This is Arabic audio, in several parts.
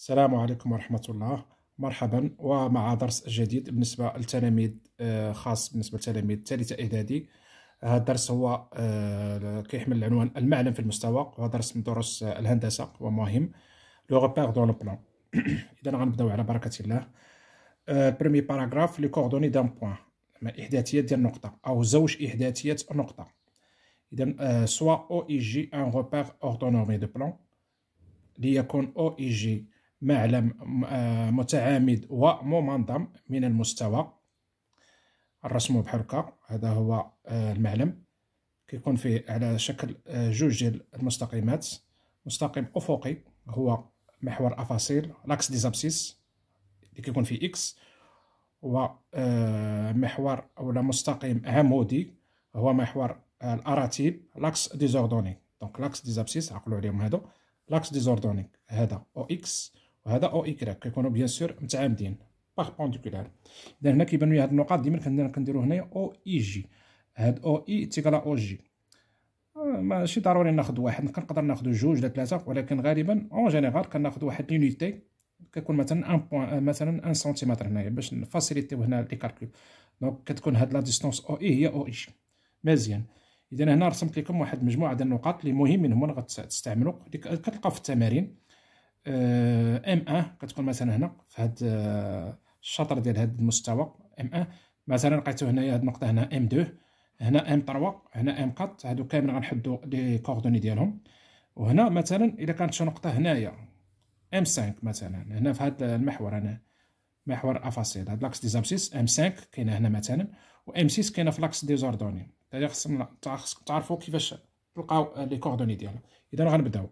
السلام عليكم ورحمة الله مرحبا ومع درس جديد بالنسبة للتلاميذ آه، خاص بالنسبة للتلاميذ الثالثة إعدادي هذا الدرس هو آه، كيحمل العنوان المعلم في المستوى وهو درس من دروس آه، الهندسة ومهم لو غوبيغ دون لو بلان إذا غنبداو على بركة الله برومي باراغراف لي كوردوني دان بوان إحداثيات ديال نقطة أو زوج إحداثيات نقطة إذا سوا أو إي جي أن غوبيغ أوردونومي دو بلان ليكون أو إي جي معلم آه، متعامد ومنظم من المستوى الرسم بحال هكا هذا هو آه، المعلم كيكون فيه على شكل آه، جوج ديال المستقيمات مستقيم افقي هو محور افاصيل لاكس دي زابسيس اللي كيكون فيه اكس ومحور اولا مستقيم عمودي هو محور الاراتيب لاكس ديزوردوني دونك لاكس دي زابسيس عقلوا عليهم هادو لاكس ديزوردوني هذا او اكس وهذا او ايكرا كيكونوا بيان سور متعامدين باغبونديكولار اذا هنا كيبانوا لي هاد النقاط ديما كنديرو هنايا او اي جي هاد او اي تيكالا او جي آه، ماشي ضروري ناخد واحد كنقدر ناخد جوج ولا ثلاثه ولكن غالبا اون جينيرال كناخد واحد لونيتي كيكون مثلا ان آه، بوان مثلا ان سنتيمتر هنايا باش نفاسيليتيو هنا لي كالكول دونك كتكون هاد لا ديستونس او اي هي او اي جي مزيان اذا هنا رسمت لكم واحد المجموعه ديال النقاط اللي مهمين هما اللي غتستعملوا كتلقاو في التمارين ام اه كتكون مثلا هنا في هاد آه، الشطر ديال هاد المستوى ام اه مثلا لقيتو هنايا هاد النقطه هنا ام 2 هنا ام 3 هنا ام 4 هادو كاملين غنحدو لي كوردوني ديالهم وهنا مثلا الا كانت شي نقطه هنايا ام 5 مثلا هنا في هاد المحور هنا محور افاسيل هاد لاكس ديزابسيس ام 5 كاينه هنا مثلا و ام 6 كاينه في لاكس ديزوردوني دوني خصنا تعرفوا كيفاش تلقاو لي كوردوني ديالها اذا غنبداو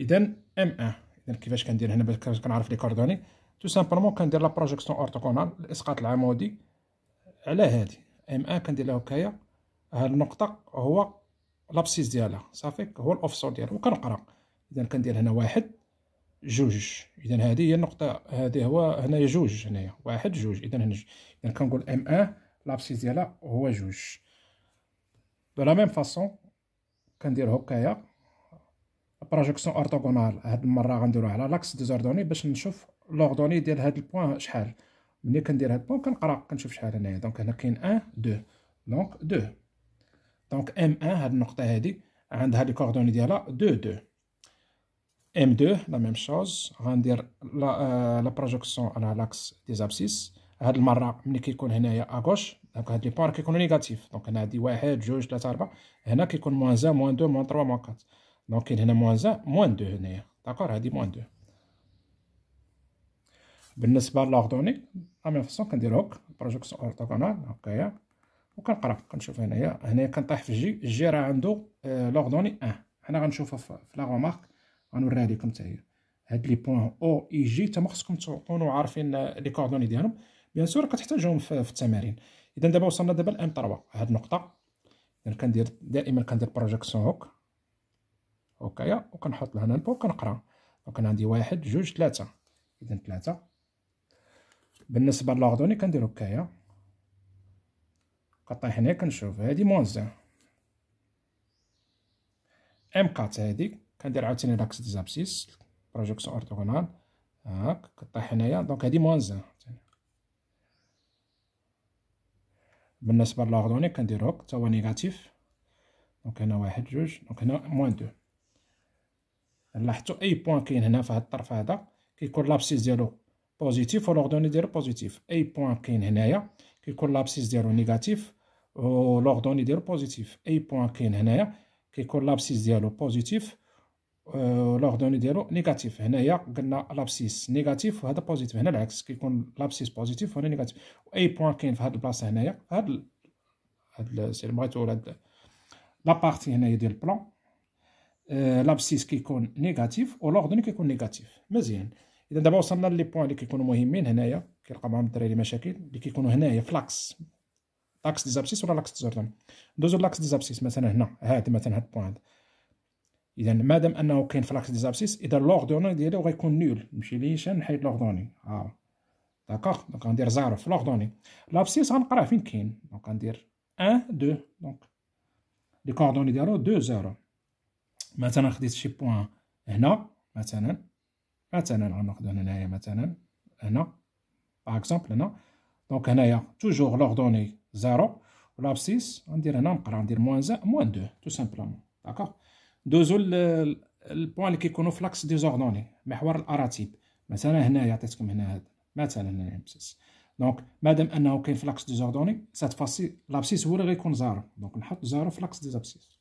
اذا ام ان اذا كيفاش كندير هنا باش كنعرف لي كوردوني تو سامبلومون كندير لا بروجيكسيون اورتوغونال الاسقاط العمودي على هادي ام ان كندير لها هكايا هاد النقطه هو لابسيس ديالها صافي هو الاوفسور ديالها وكنقرا اذا كندير هنا واحد جوج اذا هذه هي النقطه هذه هو هنايا جوج هنايا واحد جوج اذا هنا اذا كنقول ام ان لابسيس ديالها هو جوج دو لا ميم فاصون كندير هكايا بروجيكسيون اورتوغونال هاد المره غنديروها على لاكس دي زوردوني باش نشوف لوردوني ديال هاد البوان شحال ملي كندير هاد البوان كنقرا كنشوف شحال هنايا دونك هنا كاين 1 2 دونك 2 دونك ام 1 هاد النقطه هادي عندها لي كوردوني ديالها 2 2 ام 2 لا ميم شوز غندير لا لا بروجيكسيون على لاكس دي زابسيس هاد المره ملي كيكون هنايا اغوش دونك هاد لي بوان كيكونوا نيجاتيف دونك هنا عندي 1 2 3 4 هنا كيكون موان زان موان دو موان تروا موان كات دونك كاين هنا موان زان موان دو هنايا داكور هادي موان دو بالنسبه لوغدوني لا ميم فاسون كندير هوك بروجيكسيون اورتوغونال هكايا كنقرا كنشوف هنايا هنايا كنطيح في جي جي راه عندو آه، لوغدوني ان حنا غنشوفها في لا غومارك غنوريها ليكم تاهي هاد لي بوان او اي جي تما خصكم تكونو عارفين آه، لي كوردوني ديالهم بيان سور كتحتاجهم في, في التمارين اذا دابا وصلنا دابا لام 3 هاد النقطه اذا كندير دائما كندير بروجيكسيون هوك و وكنحط لهنا البو كنقرا دونك انا عندي واحد جوج ثلاثة اذا ثلاثة بالنسبة للاغدوني كندير هكايا كطيح هنا كنشوف هادي موان زان ام كات هادي كندير عاوتاني لاكس ديزابسيس بروجيكسيون اورتوغونال هاك كطيح هنايا دونك هادي موان زان بالنسبة للاغدوني كندير هوك تا هو نيجاتيف دونك هنا واحد جوج دونك هنا موان دو نلاحظوا اي بوان كاين هنا في هذا الطرف هذا كيكون لابسيس ديالو بوزيتيف ولوردوني ديالو بوزيتيف اي بوان كاين هنايا كيكون لابسيس ديالو نيجاتيف ولوردوني ديالو بوزيتيف اي بوان كاين هنايا كيكون لابسيس ديالو بوزيتيف لوردوني ديالو نيجاتيف هنايا قلنا لابسيس نيجاتيف وهذا بوزيتيف هنا العكس كيكون لابسيس بوزيتيف وهنا نيجاتيف اي بوان كاين في هاد البلاصه هنايا هاد سير بغيتو هاد لا بارتي هنايا ديال البلان لابسيس كيكون نيجاتيف ولوردن كيكون نيجاتيف مزيان اذا دابا وصلنا لي بوين اللي كيكونوا مهمين هنايا كيلقى معاهم الدراري مشاكل اللي كيكونوا هنايا في لاكس لاكس ديزابسيس ولا لاكس ديزوردن ندوزو لاكس ديزابسيس مثلا هنا هاد مثلا هاد البوين اذا مادام انه كاين في لاكس ديزابسيس اذا لوردوني ديالو غيكون نول نمشي ليشان نحيد لوردوني ها داكوغ دونك غندير زيرو في لوردوني لابسيس غنقراه فين كاين دونك غندير ان دو دونك لي كوردوني ديالو دو زيرو مثلا خديت شي بوان هنا مثلا مثلا غناخدو هنايا مثلا هنا باغ اكزومبل هنا دونك هنايا توجور لوردوني زيرو لابسيس غندير هنا نقرا ندير موان زان موان دو تو سامبلومون داكوغ دوزو البوان اللي كيكونو في لاكس ديزوردوني محور الاراتيب مثلا هنايا عطيتكم هنا هاد مثلا هنايا مسيس دونك مادام انه كاين في لاكس ديزوردوني سات فاسي لابسيس هو اللي غيكون زارو دونك نحط زارو في لاكس ديزابسيس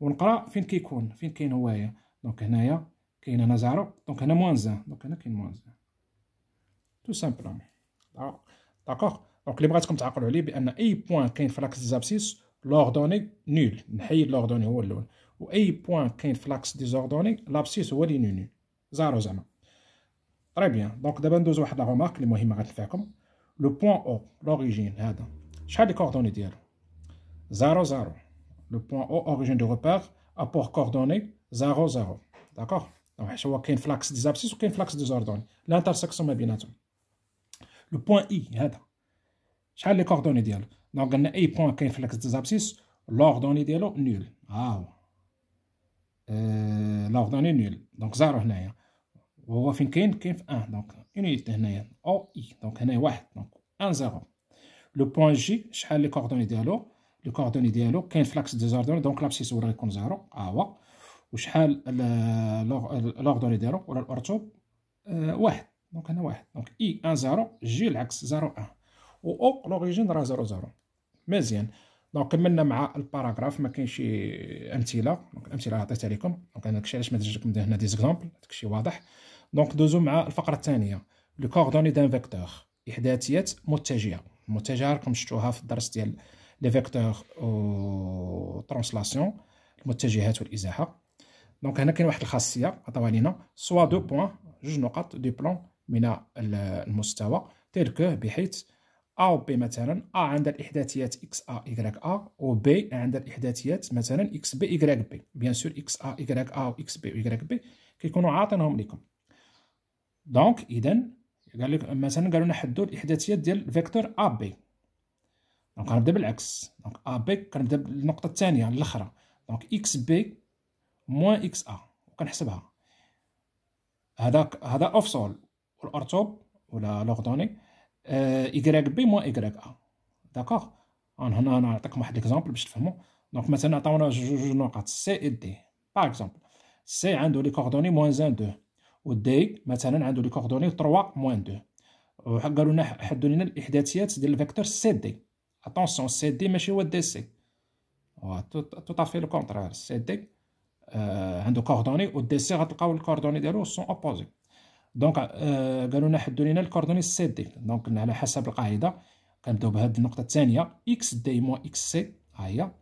ونقرا فين كيكون فين كاين هوايا دونك هنايا كاين هنا زارو دونك هنا موان زان دونك هنا كاين موان زان تو سامبلومون داكوغ دونك اللي بغيتكم تعقلوا عليه بان اي بوان كاين في لاكس زابسيس لوردوني نول نحيد لوردوني هو الاول واي بوان كاين في لاكس ديزوردوني لابسيس هو اللي نول زارو زعما تري بيان دونك دابا ندوز واحد لا اللي مهمه غتنفعكم لو بوان او لوريجين هذا شحال لي كوردوني ديالو زارو زارو le point O origine de repère, apport coordonné, 0, 0. D'accord Donc, je vois qu'il y a un flax des abscisses ou qu'il y a un flax des ordonnées. L'intersection est bien atom. Le point I, je vais les coordonnées d'elle. Donc, il y a un point qui a un flux des abscisses, l'ordonnée d'elle est nulle. Ah ouais. Euh, l'ordonnée nulle. Donc, 0 est nulle. On y a un point 1. Donc, unité est nulle. Donc, il y a 1. Donc, 1, 0. Le point J, je vais les coordonnées d'elle لو كوردوني ديالو كاين في لاكس ديزوردوني دونك لابسيس هو يكون زيرو ها هو وشحال لوردوني ديالو ولا الارتوب أه واحد دونك هنا واحد دونك اي ان زيرو جي العكس زيرو ان و او لوريجين راه زيرو زيرو مزيان دونك كملنا مع الباراغراف ما كاينش شي امثله دونك الامثله عطيتها لكم دونك انا داكشي علاش ما درتش لكم هنا دي زيكزامبل داكشي واضح دونك دوزو مع الفقره الثانيه لو كوردوني دان فيكتور احداثيات متجهه المتجهه راكم شفتوها في الدرس ديال لي فيكتور ترانسلاسيون المتجهات والازاحه دونك هنا كاين واحد الخاصيه عطاوها لينا سوا دو بوين جوج نقط دو بلون من المستوى تلك بحيث A و B مثلا A عندها الإحداثيات Y A و B عندها الإحداثيات مثلا Y B بيان سور Y A و B و B كيكونوا عاطينهم لكم دونك إذا قال لك مثلا قالوا لنا حدوا الإحداثيات ديال فيكتور B دونك غنبدا بالعكس دونك ا بي كنبدا بالنقطه الثانيه الاخرى دونك اكس بي موان اكس ا وكنحسبها هذاك هذا سول والارتوب ولا لوغدوني ايكغيك بي موان ايكغيك ا داكوغ هنا نعطيكم واحد ليكزامبل باش تفهموا دونك مثلا عطاونا جوج نقط سي اي دي باغ اكزومبل سي عنده لي كوردوني موان زان دو و دي مثلا عنده لي كوردوني 3 موان دو قالوا لنا حدوا لنا الاحداثيات ديال الفيكتور سي دي اتونسيون سي دي ماشي هو الدي سي تو تافي لو كونترار سي دي عنده كوردوني و دي سي غتلقاو الكوردوني ديالو سون اوبوزي دونك قالوا لنا حدوا لينا الكوردوني سي دي دونك على حسب القاعده كنبداو بهاد النقطه الثانيه اكس دي موان اكس سي ها هي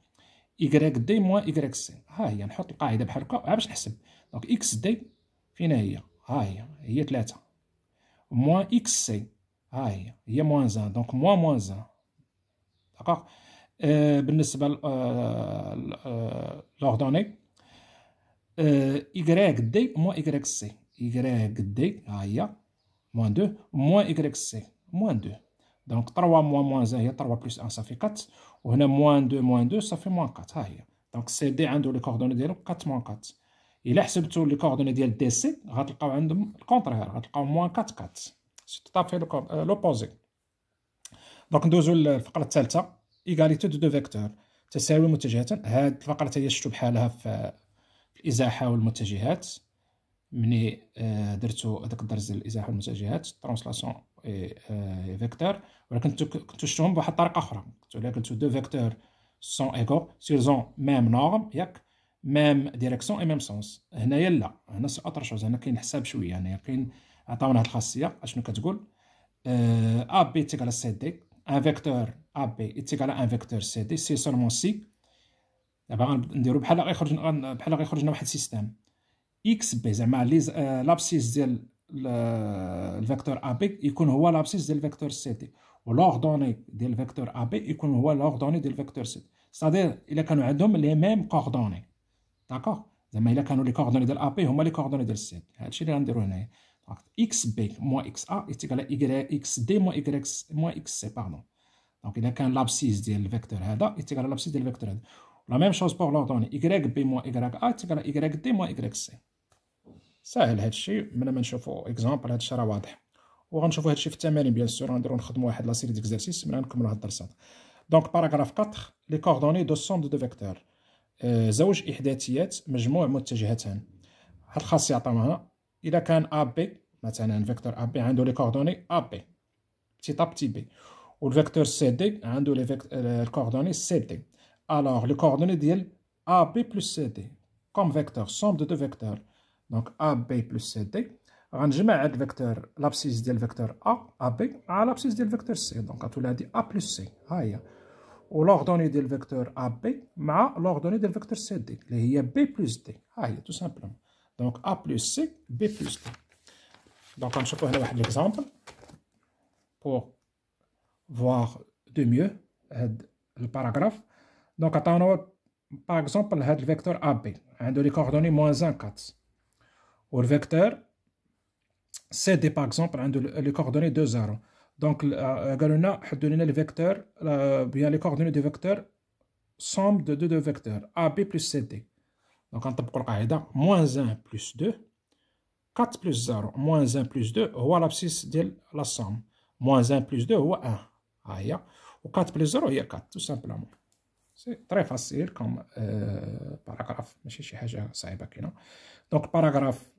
دي موان y سي ها هي نحط القاعده بحال هكا عا باش نحسب دونك اكس دي فين هي ها هي هي 3 موان اكس سي ها هي هي موان زان دونك موان موان زان دقائق آه، بالنسبه لوغدوني إيكغيك دي موان إيكغيك سي إيكغيك دي ها موان دو موان إيكغيك سي موان دو دونك تروا موان موان زا هي تروا بلس أن صافي كات وهنا موان دو موان دو صافي موان كات ها دونك سي دي عندو لي كوردوني ديالو كات موان كات إلا حسبتو لي كوردوني ديال دي سي غتلقاو عندهم الكونترير غتلقاو موان كات كات سي توتافي لوبوزي دونك ندوزو للفقره الثالثه ايغاليتي دو دو فيكتور تساوي متجهات هاد الفقره هي شفتو بحالها في الازاحه والمتجهات ملي آه، درتو هداك الدرس ديال الازاحه والمتجهات ترانسلاسيون اي فيكتور ولكن كنتو شفتوهم بواحد الطريقه اخرى قلتو قلتو دو فيكتور سون ايكو سير زون ميم نورم ياك ميم ديريكسيون اي ميم سونس هنايا لا هنا سي اوتر شوز هنا كاين حساب شويه هنايا كاين عطاونا هاد الخاصيه اشنو كتقول ا بي تيكال على سي دي ان فيكتور ا بي اتيكال ان فيكتور سي دي سي سولمون سي دابا غنديرو بحال غيخرج بحال غيخرج لنا واحد السيستيم اكس بي زعما لي لابسيس euh, ديال الفيكتور ا بي يكون هو لابسيس ديال الفيكتور سي دي ولوردوني ديال الفيكتور ا بي يكون هو لوردوني ديال الفيكتور سي دي سادير الا كانوا عندهم لي ميم كوردوني داكوغ زعما الا كانوا لي كوردوني ديال ا بي هما لي كوردوني ديال سي دي هادشي اللي غنديرو هنايا xb moins xa est égal à y xd moins y moins xc pardon دونك اذا كان لابسيس ديال vecteur هذا est égal à l'abscisse ديال vecteur هذا La même شوز بور لوردوني y b moins y a est égal à y d moins y c ساهل هادشي ملي ما نشوفو اكزامبل هادشي راه واضح وغنشوفو هادشي في التمارين بيان سور غنديرو نخدمو واحد لا سيري ديكزارسيس من غنكملو هاد الدرسات دونك باراغراف 4 لي كوردوني دو سوند دو فيكتور زوج احداثيات مجموع متجهتان هاد الخاصيه يعطيونا Il a qu'un AB, maintenant un vecteur AB, un de les coordonnées AB, petit à petit B. Ou le vecteur CD, un de les euh, coordonnées CD. Alors, les coordonnées d'il AB plus CD, comme vecteur, somme de deux vecteurs. Donc AB plus CD, je vais vecteurs, l'abscisse du vecteur A, AB, à l'abscisse du vecteur C. Donc, à tout l'a dit A plus C, Ou l'ordonnée le vecteur AB, à l'ordonnée du vecteur CD, il y B plus D, tout simplement. Donc, A plus C, B plus D. Donc, on va voir un exemple pour voir de mieux euh, le paragraphe. Donc, par exemple, le vecteur AB, un hein, de les coordonnées moins 1, 4. Ou le vecteur CD, par exemple, un hein, de les coordonnées 2, 0. Donc, on a donné le vecteur, euh, bien les coordonnées du vecteur, somme de deux, deux vecteurs, AB plus CD. دونك غنطبقوا القاعده موانز 1 بلس 2 4 بلس 0 موانز 1 بلس 2 هو لابسيس ديال لا سوم موانز 1 بلس 2 هو 1 ها هي و 4 بلس 0 هي 4 تو سامبلومون سي تري فاسيل كوم باراغراف ماشي شي حاجه صعيبه كاينه دونك باراغراف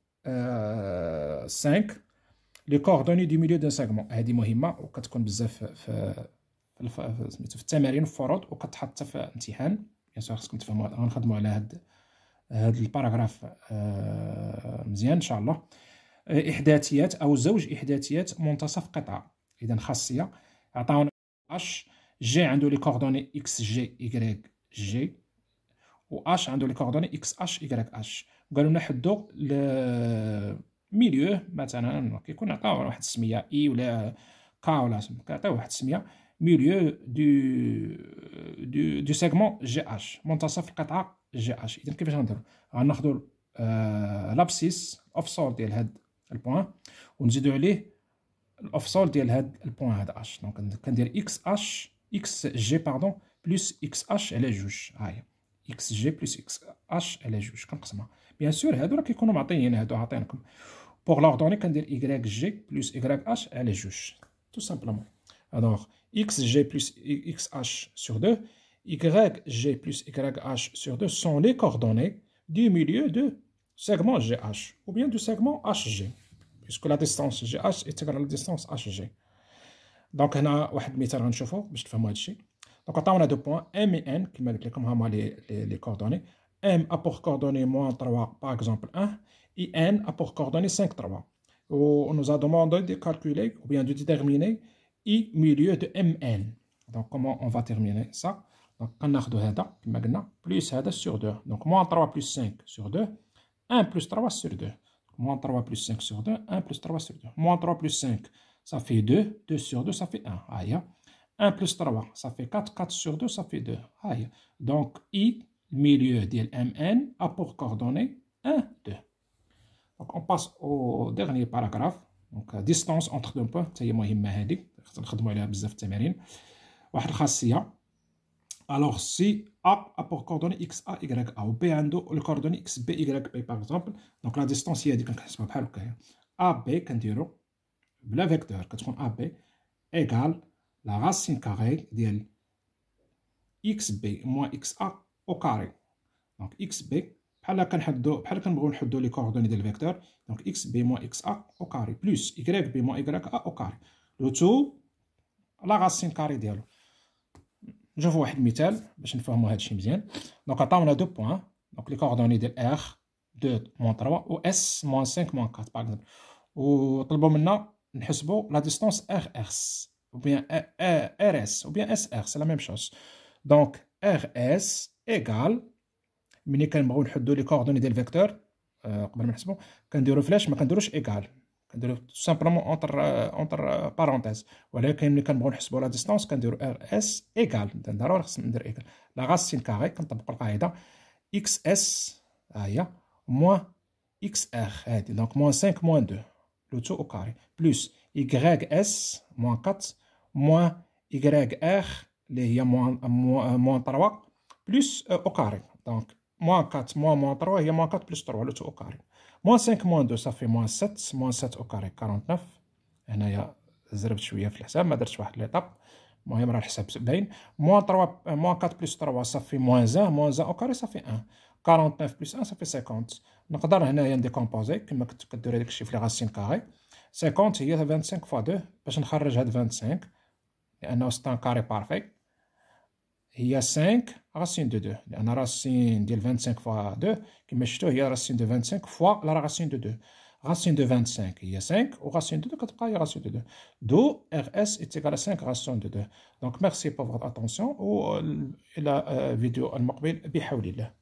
5 لي كوردوني دو ميليو دو سيغمون هادي مهمه وكتكون بزاف في سميتو في التمارين في الفروض حتى في الامتحان بيان سور خصكم تفهموا غنخدموا على هاد هذا آه، الباراغراف آه، مزيان ان شاء الله آه، احداثيات او زوج احداثيات منتصف قطعه اذا خاصيه عطاونا اش جي عنده لي كوردوني اكس جي ايغريك جي و اش عنده لي كوردوني اكس اش ايغريك اش قالوا لنا حدو ل ميليو مثلا كيكون عطاو واحد السميه اي ولا كا ولا كيعطيو واحد السميه ميليو دو دو دو سيغمون جي اش منتصف القطعه جي اش اذا كيفاش غنديرو غناخدو لابسيس لابسيس سول ديال هاد البوان ونزيدو عليه سول ديال هاد البوان هاد اش دونك كندير اكس اش اكس جي باردون بلس اكس اش على جوج هاهي اكس جي بلس اكس اش على جوج كنقسمها بيان سور هادو راه كيكونوا معطيين هادو عاطينكم بوغ لوردوني كندير y جي بلس y اش على جوج تو سامبلومون الوغ اكس جي بلس اكس اش سور 2 YG plus YH sur 2 sont les coordonnées du milieu de segment GH ou bien du segment HG, puisque la distance GH est égale à la distance HG. Donc, on a un Donc, deux points, M et N, qui m'indiquent comme les, les coordonnées. M a pour coordonnées moins 3, par exemple 1, et N a pour coordonnées 5, 3. On nous a demandé de calculer ou bien de déterminer I milieu de MN. Donc, comment on va terminer ça donc, on a plus sur 2. Donc, moins 3 plus 5 sur 2, 1 plus 3 sur 2. Moins 3 plus 5 sur 2, 1 plus 3 sur 2. Moins 3 plus 5, ça fait 2. 2 sur 2, ça fait 1. Aïe. 1 plus 3, ça fait 4. 4 sur 2, ça fait 2. Aïe. Donc, I, milieu de l'MN, a pour coordonnées 1, 2. Donc, on passe au dernier paragraphe. Donc, distance entre deux points. C'est moi, qui m'a dit. Je vais un peu alors, si A a pour coordonnées x a, y a, ou B a le coordonnée x, b, y, b par exemple, donc la distance هي هذيك كنحسبها بحال هكا A, B vecteur, cest vecteur, A, B égale la racine carrée x, xb moins a, au carré. Donc xb on a بحال كنبغيو les coordonnées du vecteur, donc x, xb moins a, au carré plus b, moins a, au carré. Le tout la racine carrée de نشوفوا واحد المثال باش نفهموا هذا الشيء مزيان دونك عطاونا دو بوين دونك لي كوردوني ديال اخ 2 موان 3 و اس موان 5 موان 4 باغ اكزومبل وطلبوا منا نحسبوا لا ديستونس ار اس ou bien ار اس ou bien اس ار سي لا ميم شوز دونك ار اس ايكال ملي كنبغيو نحدوا لي كوردوني ديال الفيكتور قبل ما نحسبوا كنديروا فلاش ما كنديروش ايكال نديرو سامبلومون اونتر اونتر بارونتيز ولكن ملي كنبغيو نحسبو لا ديستونس كنديرو ار اس ايكال ضروري خصنا ندير ايكال لا غاس سين كاري كنطبقو القاعده اكس اس ها هي موان اكس ار هادي دونك موان 5 موان 2 لو تو او كاري بلوس يغراك اس موان 4 موان يغراك ار اللي هي موان موان 3 بلوس او كاري دونك موان 4 موان موان 3 هي موان 4 بلوس 3 لو تو او كاري موان 5 موان 2 صافي موان 7 موان 7 او كاري 49 هنايا زربت شويه في الحساب ما درتش واحد ليطاب المهم راه الحساب باين موان 3 موان 4 بلس 3 صافي موان 1 موان 1 او كاري صافي 1 49 بلس 1 صافي 50 نقدر هنايا نديكومبوزي كما كنت كدير هذاك الشيء في لي غاسين كاري 50 هي 25 فوا 2 باش نخرج هاد 25 لانه ستان كاري بارفي il y a 5 racines de 2 la racine de 25 fois 2 كما شفتوا هي racine de 25 fois la racine de 2 racine de 25 il y a 5 ou racine de 2 كتبقى هي racine de 2 Donc, rs est égal à 5 racines de 2 donc merci pour votre attention و euh, la euh, vidéo المقبل بحول الله